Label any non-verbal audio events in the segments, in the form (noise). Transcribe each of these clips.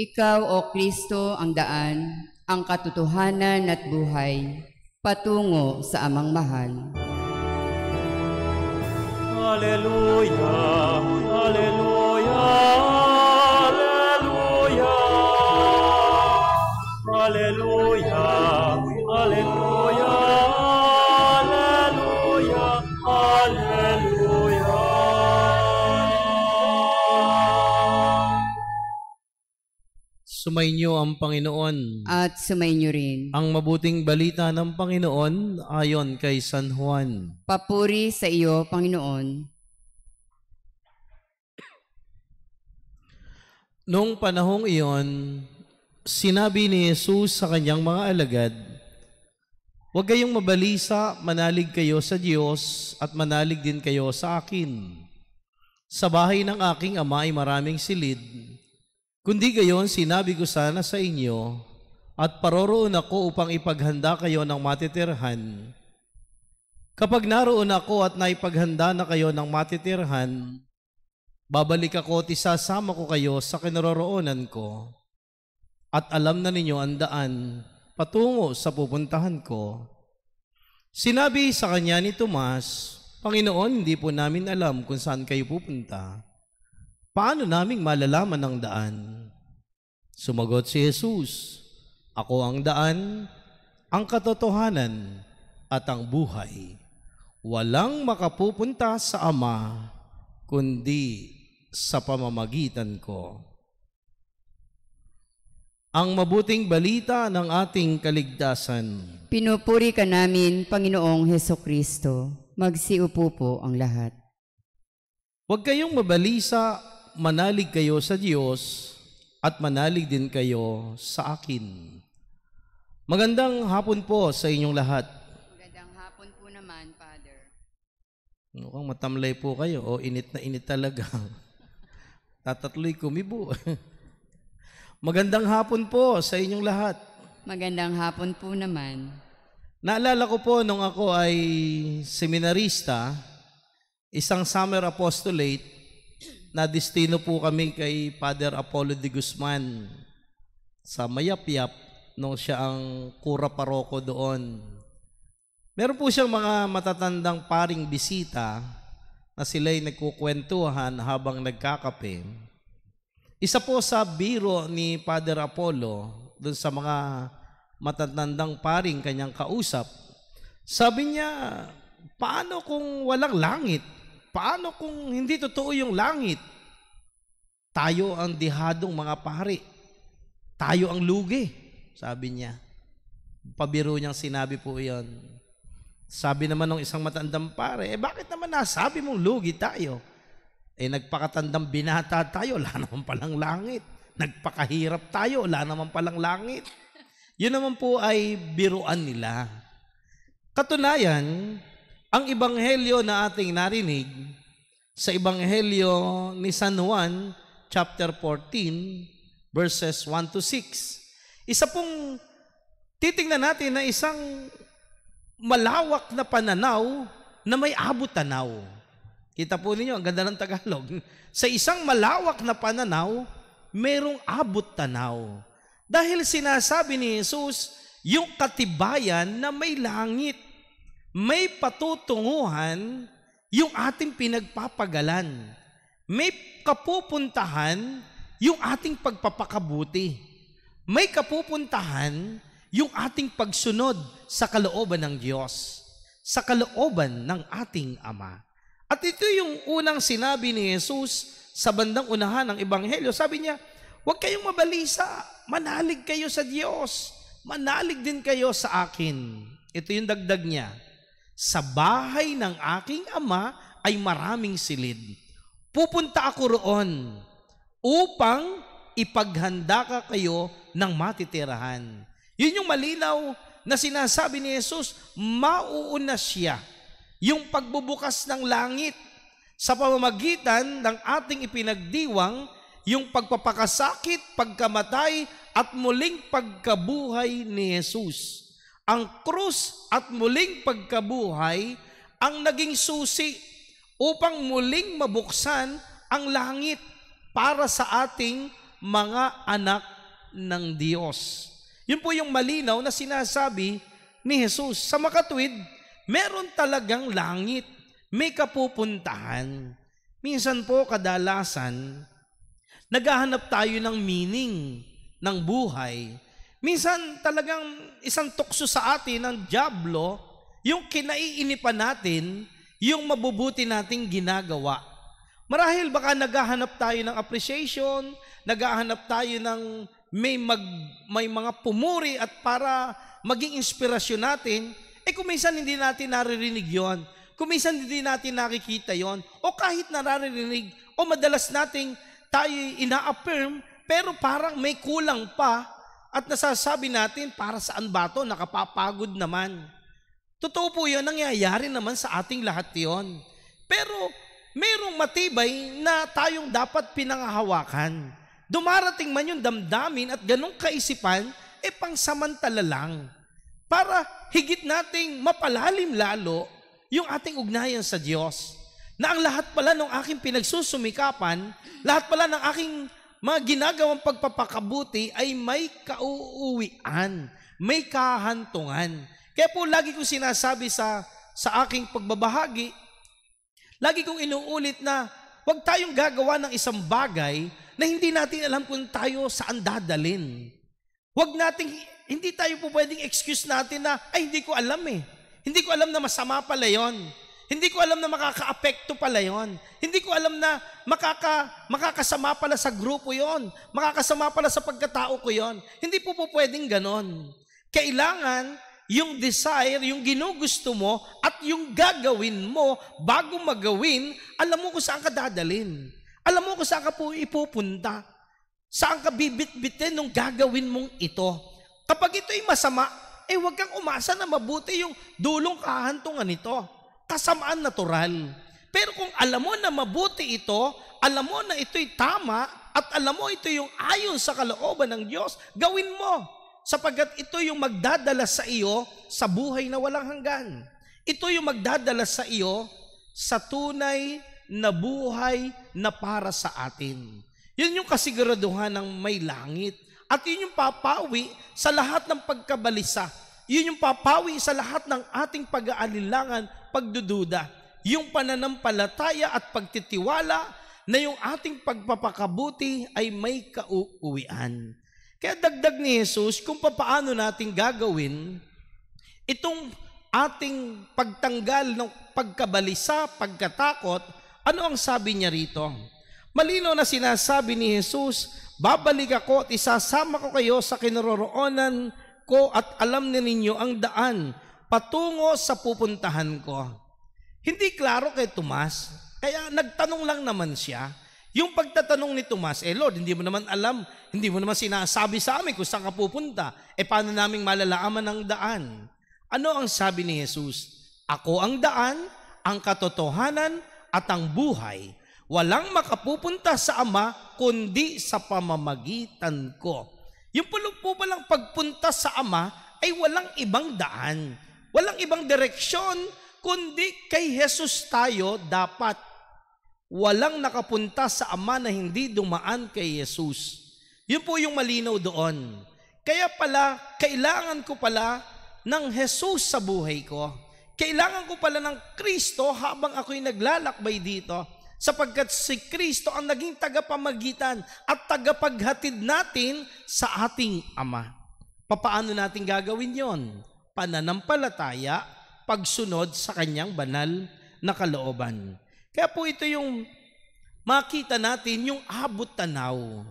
Ikaw, O Kristo, ang daan, ang katotohanan at buhay, patungo sa amang mahal. Hallelujah! Hallelujah! sumainyo ang Panginoon. At sumainyo rin. Ang mabuting balita ng Panginoon ayon kay San Juan. Papuri sa iyo, Panginoon. Noong panahong iyon, sinabi ni Jesus sa kanyang mga alagad, Huwag kayong mabalisa, manalig kayo sa Diyos at manalig din kayo sa akin. Sa bahay ng aking ama ay maraming silid Kundi gayon, sinabi ko sana sa inyo, at paroroon ako upang ipaghanda kayo ng matitirhan. Kapag naroon ako at naipaghanda na kayo ng matitirhan, babalik ako at isasama ko kayo sa kinaroroonan ko. At alam na ninyo ang daan patungo sa pupuntahan ko. Sinabi sa kanya ni Tomas, Panginoon, hindi po namin alam kung saan kayo pupunta. Paano naming malalaman ang daan? Sumagot si Jesus, Ako ang daan, ang katotohanan, at ang buhay. Walang makapupunta sa Ama, kundi sa pamamagitan ko. Ang mabuting balita ng ating kaligtasan. Pinupuri ka namin, Panginoong Heso Kristo. Magsiupo po ang lahat. Huwag kayong mabalisa manalig kayo sa Diyos at manalig din kayo sa akin. Magandang hapon po sa inyong lahat. Magandang hapon po naman, Father. Mukhang matamlay po kayo o init na init talaga. (laughs) Tatatloy kumibo. (laughs) Magandang hapon po sa inyong lahat. Magandang hapon po naman. Naalala ko po nung ako ay seminarista, isang summer apostolate, nadistino po kami kay Father Apollo de Guzman sa Mayapiap nung siya ang kura paroko doon. Meron po siyang mga matatandang paring bisita na sila'y nagkukwentuhan habang nagkakape. Isa po sa biro ni Father Apollo doon sa mga matatandang paring kanyang kausap, sabi niya, paano kung walang langit? Paano kung hindi totoo yung langit? Tayo ang dihadong mga pari. Tayo ang lugi, sabi niya. Pabiro niyang sinabi po yon. Sabi naman ng isang matandang pare, eh bakit naman nasabi mong lugi tayo? Eh nagpakatandang binata tayo, wala (laughs) naman palang langit. Nagpakahirap tayo, wala naman palang langit. Yun naman po ay biruan nila. Katunayan, ang ebanghelyo na ating narinig sa ebanghelyo ni San Juan chapter 14 verses 1 to 6. Isa pong titingnan natin na isang malawak na pananaw na may abot-tanaw. Kita po ninyo, ang ganda ng Tagalog. (laughs) Sa isang malawak na pananaw, merong abot-tanaw. Dahil sinasabi ni Jesus, yung katibayan na may langit may patutunguhan yung ating pinagpapagalan. May kapupuntahan yung ating pagpapakabuti. May kapupuntahan yung ating pagsunod sa kalooban ng Diyos, sa kalooban ng ating Ama. At ito yung unang sinabi ni Jesus sa bandang unahan ng Ebanghelyo. Sabi niya, huwag kayong mabalisa, manalig kayo sa Diyos, manalig din kayo sa akin. Ito yung dagdag niya sa bahay ng aking ama ay maraming silid. Pupunta ako roon upang ipaghanda ka kayo ng matitirahan. Yun yung malinaw na sinasabi ni Jesus, mauuna siya yung pagbubukas ng langit sa pamamagitan ng ating ipinagdiwang yung pagpapakasakit, pagkamatay, at muling pagkabuhay ni Jesus ang krus at muling pagkabuhay ang naging susi upang muling mabuksan ang langit para sa ating mga anak ng Diyos. Yun po yung malinaw na sinasabi ni Jesus. Sa makatwid, meron talagang langit. May kapupuntahan. Minsan po, kadalasan, naghahanap tayo ng meaning ng buhay Minsan talagang isang tukso sa atin ng Diablo, yung kinaiinipan natin, yung mabubuti nating ginagawa. Marahil baka naghahanap tayo ng appreciation, naghahanap tayo ng may, mag, may mga pumuri at para maging inspirasyon natin, eh kung minsan hindi natin naririnig yon, kung minsan hindi natin nakikita yon, o kahit naririnig, o madalas nating tayo ina-affirm, pero parang may kulang pa at nasasabi natin, para saan ba to? Nakapapagod naman. Totoo po yun, nangyayari naman sa ating lahat yon. Pero merong matibay na tayong dapat pinangahawakan. Dumarating man yung damdamin at ganong kaisipan, e eh, pangsamantala lang. Para higit nating mapalalim lalo yung ating ugnayan sa Diyos. Na ang lahat pala ng aking pinagsusumikapan, lahat pala ng aking mga ginagawang pagpapakabuti ay may kauuwian, may kahantungan. Kaya po lagi kong sinasabi sa, sa aking pagbabahagi, lagi kong inuulit na huwag tayong gagawa ng isang bagay na hindi natin alam kung tayo saan dadalin. Huwag nating, hindi tayo po pwedeng excuse natin na, ay hindi ko alam eh. Hindi ko alam na masama pala yon. Hindi ko alam na makakaapekto pala yon. Hindi ko alam na makaka, makakasama pala sa grupo yon. Makakasama pala sa pagkatao ko yon. Hindi po po pwedeng ganon. Kailangan yung desire, yung ginugusto mo at yung gagawin mo bago magawin, alam mo kung saan ka dadalin. Alam mo kung saan ka po ipupunta. Saan ka bibitbitin nung gagawin mong ito. Kapag ito'y masama, eh huwag kang umasa na mabuti yung dulong kahantungan nito kasamaan natural. Pero kung alam mo na mabuti ito, alam mo na ito'y tama, at alam mo ito yung ayon sa kalooban ng Diyos, gawin mo. Sapagkat ito yung magdadala sa iyo sa buhay na walang hanggan. Ito yung magdadala sa iyo sa tunay na buhay na para sa atin. Yun yung kasiguraduhan ng may langit. At yun yung papawi sa lahat ng pagkabalisa yun yung papawi sa lahat ng ating pag-aalilangan, pagdududa, yung pananampalataya at pagtitiwala na yung ating pagpapakabuti ay may kauuwian. Kaya dagdag ni Jesus kung paano natin gagawin itong ating pagtanggal ng pagkabalisa, pagkatakot, ano ang sabi niya rito? Malino na sinasabi ni Jesus, babalik ako at isasama ko kayo sa kinaroroonan ko at alam na ninyo ang daan patungo sa pupuntahan ko. Hindi klaro kay Tomas, kaya nagtanong lang naman siya. Yung pagtatanong ni Tomas, eh Lord, hindi mo naman alam, hindi mo naman sinasabi sa amin kung saan ka pupunta. Eh paano namin malalaman ang daan? Ano ang sabi ni Jesus? Ako ang daan, ang katotohanan, at ang buhay. Walang makapupunta sa Ama kundi sa pamamagitan ko. Yung po palang pagpunta sa Ama ay walang ibang daan. Walang ibang direksyon, kundi kay Jesus tayo dapat. Walang nakapunta sa Ama na hindi dumaan kay Jesus. Yun po yung malinaw doon. Kaya pala, kailangan ko pala ng Jesus sa buhay ko. Kailangan ko pala ng Kristo habang ako'y naglalakbay dito sapagkat si Kristo ang naging tagapamagitan at tagapaghatid natin sa ating Ama. Papaano natin gagawin yon? Pananampalataya, pagsunod sa kanyang banal na kalooban. Kaya po ito yung makita natin yung abot tanaw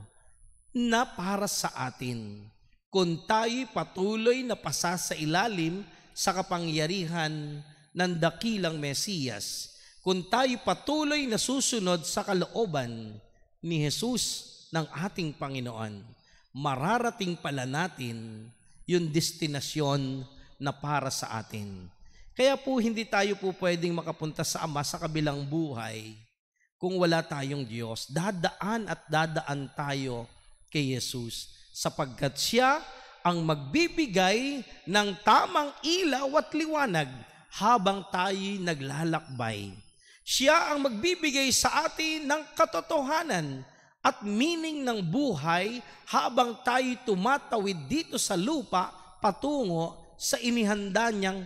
na para sa atin kung tayo patuloy na pasa sa ilalim sa kapangyarihan ng dakilang Mesiyas kung tayo patuloy na susunod sa kalooban ni Jesus ng ating Panginoon, mararating pala natin yung destinasyon na para sa atin. Kaya po hindi tayo po pwedeng makapunta sa Ama sa kabilang buhay kung wala tayong Diyos. Dadaan at dadaan tayo kay Jesus sapagkat siya ang magbibigay ng tamang ilaw at liwanag habang tayo'y naglalakbay. Siya ang magbibigay sa atin ng katotohanan at meaning ng buhay habang tayo tumatawid dito sa lupa patungo sa inihanda niyang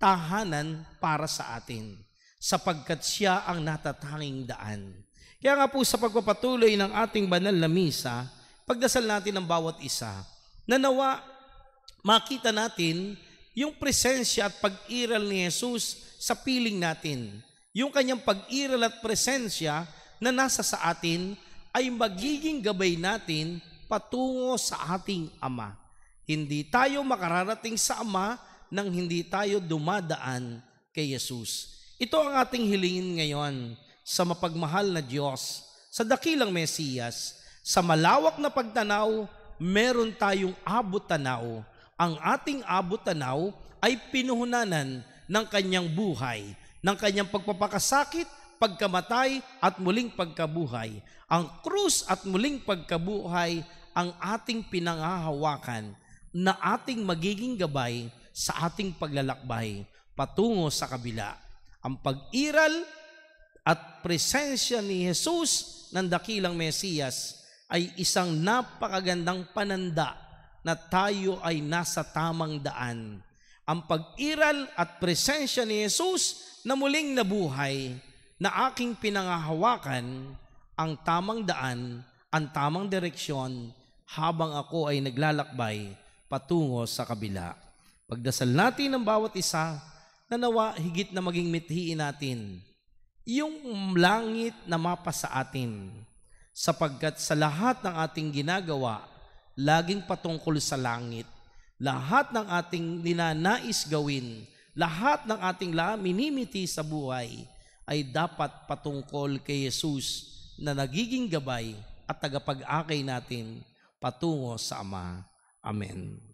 tahanan para sa atin sapagkat siya ang natatanging daan. Kaya nga po sa pagpapatuloy ng ating banal na misa, pagdasal natin ang bawat isa, na nawa makita natin yung presensya at pag-iral ni Jesus sa piling natin yung kanyang pag-iral at presensya na nasa sa atin ay magiging gabay natin patungo sa ating Ama. Hindi tayo makararating sa Ama nang hindi tayo dumadaan kay Yesus. Ito ang ating hilingin ngayon sa mapagmahal na Diyos, sa dakilang Mesiyas, sa malawak na pagtanaw, meron tayong abot-tanaw. Ang ating abot-tanaw ay pinuhunanan ng kanyang buhay ng kanyang pagpapakasakit, pagkamatay at muling pagkabuhay. Ang krus at muling pagkabuhay ang ating pinangahawakan na ating magiging gabay sa ating paglalakbay patungo sa kabila. Ang pag-iral at presensya ni Jesus ng dakilang Mesiyas ay isang napakagandang pananda na tayo ay nasa tamang daan. Ang pag-iral at presensya ni Jesus na muling nabuhay na aking pinangahawakan ang tamang daan, ang tamang direksyon habang ako ay naglalakbay patungo sa kabila. Pagdasal natin ng bawat isa na nawa higit na maging mithiin natin yung langit na mapa sa atin sapagkat sa lahat ng ating ginagawa laging patungkol sa langit lahat ng ating ninanais gawin lahat ng ating laminimiti sa buhay ay dapat patungkol kay Jesus na nagiging gabay at tagapag-akay natin patungo sa Ama. Amen.